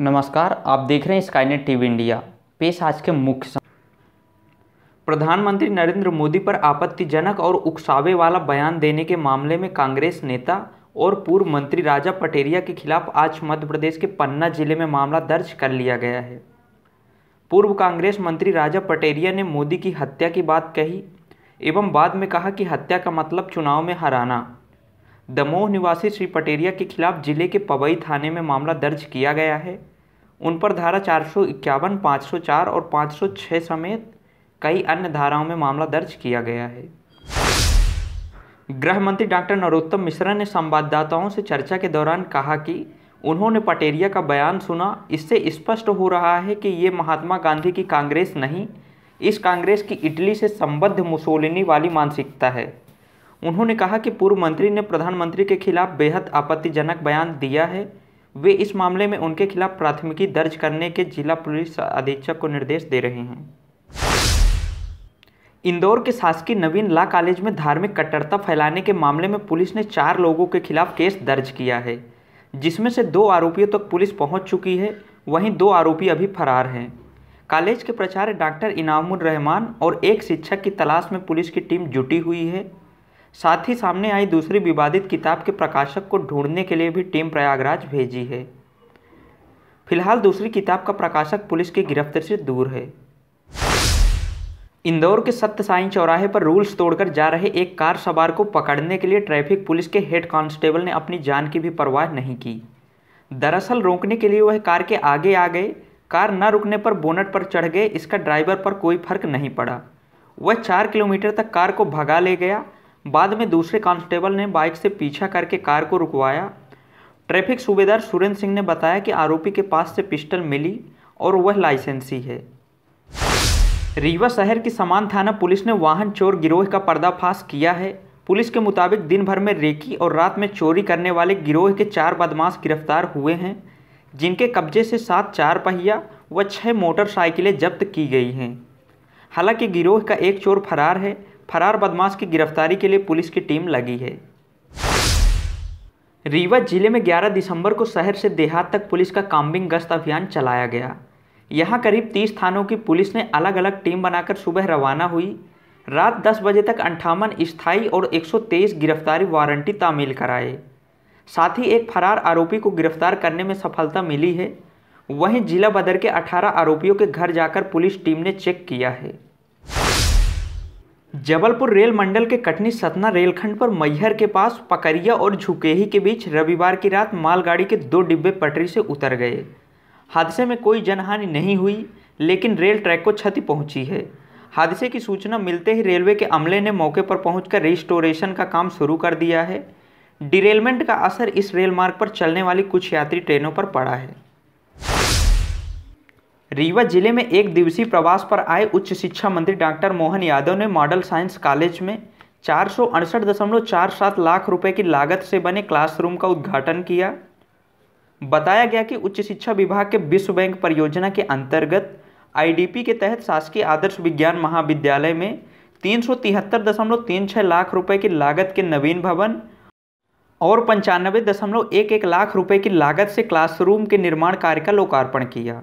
नमस्कार आप देख रहे हैं स्काईनेट टीवी इंडिया पेश आज के मुख्य प्रधानमंत्री नरेंद्र मोदी पर आपत्तिजनक और उकसावे वाला बयान देने के मामले में कांग्रेस नेता और पूर्व मंत्री राजा पटेरिया के खिलाफ आज मध्य प्रदेश के पन्ना जिले में मामला दर्ज कर लिया गया है पूर्व कांग्रेस मंत्री राजा पटेरिया ने मोदी की हत्या की बात कही एवं बाद में कहा कि हत्या का मतलब चुनाव में हराना दमोह निवासी श्री पटेरिया के खिलाफ जिले के पबई थाने में मामला दर्ज किया गया है उन पर धारा चार सौ इक्यावन पाँच सौ चार और पाँच सौ छः समेत कई अन्य धाराओं में मामला दर्ज किया गया है गृह मंत्री डॉक्टर नरोत्तम मिश्रा ने संवाददाताओं से चर्चा के दौरान कहा कि उन्होंने पटेरिया का बयान सुना इससे स्पष्ट हो रहा है कि ये महात्मा गांधी की कांग्रेस नहीं इस कांग्रेस की इटली से संबद्ध मुसोलिनी वाली मानसिकता है उन्होंने कहा कि पूर्व मंत्री ने प्रधानमंत्री के खिलाफ बेहद आपत्तिजनक बयान दिया है वे इस मामले में उनके खिलाफ प्राथमिकी दर्ज करने के जिला पुलिस अधीक्षक को निर्देश दे रहे हैं इंदौर के शासकीय नवीन ला कॉलेज में धार्मिक कट्टरता फैलाने के मामले में पुलिस ने चार लोगों के खिलाफ केस दर्ज किया है जिसमें से दो आरोपियों तक तो पुलिस पहुंच चुकी है वहीं दो आरोपी अभी फरार हैं कॉलेज के प्रचार्य डॉक्टर इनामुर रहमान और एक शिक्षक की तलाश में पुलिस की टीम जुटी हुई है साथ ही सामने आई दूसरी विवादित किताब के प्रकाशक को ढूंढने के लिए भी टीम प्रयागराज भेजी है फिलहाल दूसरी किताब का प्रकाशक पुलिस की गिरफ्त से दूर है इंदौर के सत्य चौराहे पर रूल्स तोड़कर जा रहे एक कार सवार को पकड़ने के लिए ट्रैफिक पुलिस के हेड कांस्टेबल ने अपनी जान की भी परवाह नहीं की दरअसल रोकने के लिए वह कार के आगे आ गए कार न रुकने पर बोनट पर चढ़ गए इसका ड्राइवर पर कोई फर्क नहीं पड़ा वह चार किलोमीटर तक कार को भगा ले गया बाद में दूसरे कांस्टेबल ने बाइक से पीछा करके कार को रुकवाया ट्रैफिक सूबेदार सुरेंद्र सिंह ने बताया कि आरोपी के पास से पिस्टल मिली और वह लाइसेंसी है रीवा शहर की समान थाना पुलिस ने वाहन चोर गिरोह का पर्दाफाश किया है पुलिस के मुताबिक दिन भर में रेकी और रात में चोरी करने वाले गिरोह के चार बदमाश गिरफ्तार हुए हैं जिनके कब्जे से सात चार पहिया व छः मोटरसाइकिलें जब्त की गई हैं हालांकि गिरोह का एक चोर फरार है फरार बदमाश की गिरफ्तारी के लिए पुलिस की टीम लगी है रीवा जिले में 11 दिसंबर को शहर से देहात तक पुलिस का काम्बिंग गश्त अभियान चलाया गया यहां करीब 30 थानों की पुलिस ने अलग अलग टीम बनाकर सुबह रवाना हुई रात 10 बजे तक अंठावन स्थायी और 123 गिरफ्तारी वारंटी तामील कराए साथ ही एक फरार आरोपी को गिरफ्तार करने में सफलता मिली है वहीं जिला बदर के 18 आरोपियों के घर जाकर पुलिस टीम ने चेक किया है जबलपुर रेल मंडल के कटनी सतना रेलखंड पर मैहर के पास पकरिया और झुकेही के बीच रविवार की रात मालगाड़ी के दो डिब्बे पटरी से उतर गए हादसे में कोई जनहानि नहीं हुई लेकिन रेल ट्रैक को क्षति पहुंची है हादसे की सूचना मिलते ही रेलवे के अमले ने मौके पर पहुंचकर रिस्टोरेशन का काम शुरू कर दिया है डिरेलमेंट का असर इस रेल मार्ग पर चलने वाली कुछ यात्री ट्रेनों पर पड़ा है रीवा जिले में एक दिवसीय प्रवास पर आए उच्च शिक्षा मंत्री डॉक्टर मोहन यादव ने मॉडल साइंस कॉलेज में चार लाख रुपए की लागत से बने क्लासरूम का उद्घाटन किया बताया गया कि उच्च शिक्षा विभाग के विश्व बैंक परियोजना के अंतर्गत आईडीपी के तहत शासकीय आदर्श विज्ञान महाविद्यालय में तीन लाख रुपए की लागत के नवीन भवन और पंचानबे दशमलव एक एक लाख रुपए की लागत से क्लासरूम के निर्माण कार्य का लोकार्पण किया